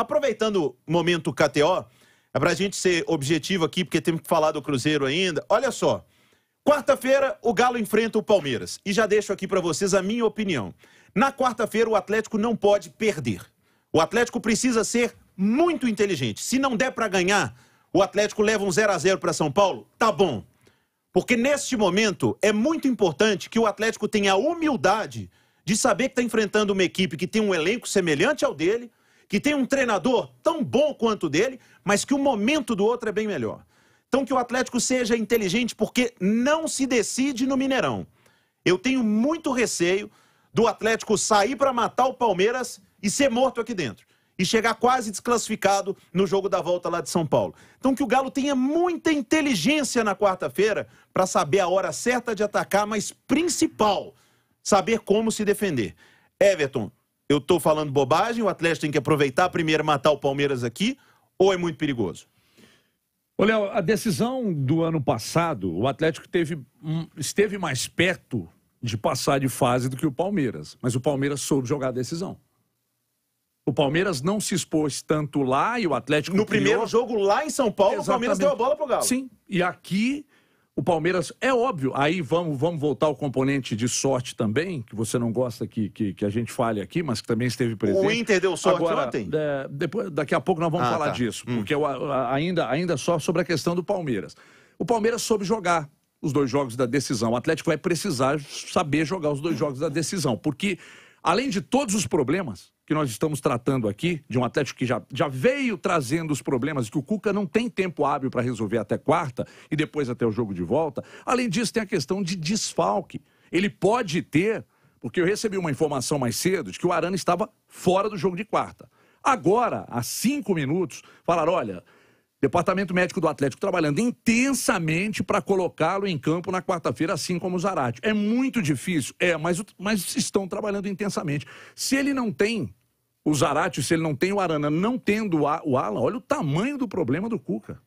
aproveitando o momento KTO, é para a gente ser objetivo aqui, porque temos que falar do Cruzeiro ainda. Olha só, quarta-feira o Galo enfrenta o Palmeiras. E já deixo aqui para vocês a minha opinião. Na quarta-feira o Atlético não pode perder. O Atlético precisa ser muito inteligente. Se não der para ganhar, o Atlético leva um 0 a 0 para São Paulo, tá bom. Porque neste momento é muito importante que o Atlético tenha a humildade de saber que está enfrentando uma equipe que tem um elenco semelhante ao dele, que tem um treinador tão bom quanto o dele, mas que o momento do outro é bem melhor. Então, que o Atlético seja inteligente, porque não se decide no Mineirão. Eu tenho muito receio do Atlético sair para matar o Palmeiras e ser morto aqui dentro. E chegar quase desclassificado no jogo da volta lá de São Paulo. Então, que o Galo tenha muita inteligência na quarta-feira para saber a hora certa de atacar, mas principal, saber como se defender. Everton, eu estou falando bobagem, o Atlético tem que aproveitar primeiro matar o Palmeiras aqui, ou é muito perigoso? Ô, Léo, a decisão do ano passado, o Atlético teve, esteve mais perto de passar de fase do que o Palmeiras, mas o Palmeiras soube jogar a decisão. O Palmeiras não se expôs tanto lá e o Atlético. No criou... primeiro jogo lá em São Paulo, Exatamente. o Palmeiras deu a bola pro Galo. Sim, e aqui o Palmeiras, é óbvio, aí vamos, vamos voltar ao componente de sorte também, que você não gosta que, que, que a gente fale aqui, mas que também esteve presente. O Inter deu sorte Agora, ontem? É, depois, daqui a pouco nós vamos ah, falar tá. disso, hum. porque é ainda, ainda só sobre a questão do Palmeiras. O Palmeiras soube jogar os dois jogos da decisão. O Atlético vai precisar saber jogar os dois jogos da decisão, porque além de todos os problemas, que nós estamos tratando aqui, de um Atlético que já, já veio trazendo os problemas, que o Cuca não tem tempo hábil para resolver até quarta e depois até o jogo de volta. Além disso, tem a questão de desfalque. Ele pode ter, porque eu recebi uma informação mais cedo de que o Arana estava fora do jogo de quarta. Agora, há cinco minutos, falaram: olha, Departamento médico do Atlético trabalhando intensamente para colocá-lo em campo na quarta-feira, assim como o Zarate. É muito difícil? É, mas, mas estão trabalhando intensamente. Se ele não tem o Zarate, se ele não tem o Arana, não tendo o Alan, olha o tamanho do problema do Cuca.